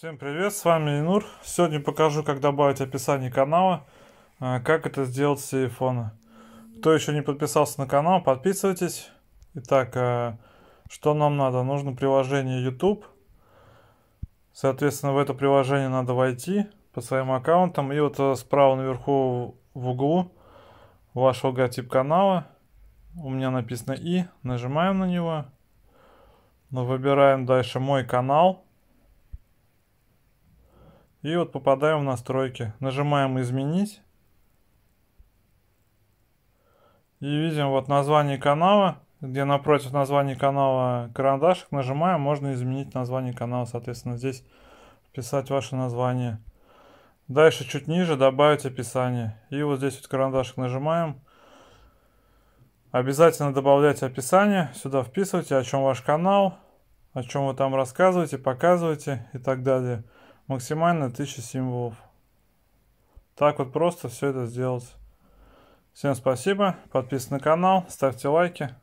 Всем привет, с вами Инур. Сегодня покажу, как добавить описание канала, э, как это сделать с телефона. Кто еще не подписался на канал, подписывайтесь. Итак, э, что нам надо? Нужно приложение YouTube. Соответственно, в это приложение надо войти по своим аккаунтам. И вот э, справа наверху в углу ваш логотип канала. У меня написано «И». Нажимаем на него. Выбираем дальше «Мой канал». И вот попадаем в настройки. Нажимаем «Изменить». И видим вот название канала, где напротив названия канала карандашик нажимаем, можно изменить название канала. Соответственно, здесь вписать ваше название. Дальше чуть ниже добавить описание. И вот здесь вот карандашик нажимаем. Обязательно добавляйте описание, сюда вписывайте, о чем ваш канал, о чем вы там рассказываете, показываете и так далее максимально 1000 символов. Так вот просто все это сделать. Всем спасибо, подписывайтесь на канал, ставьте лайки.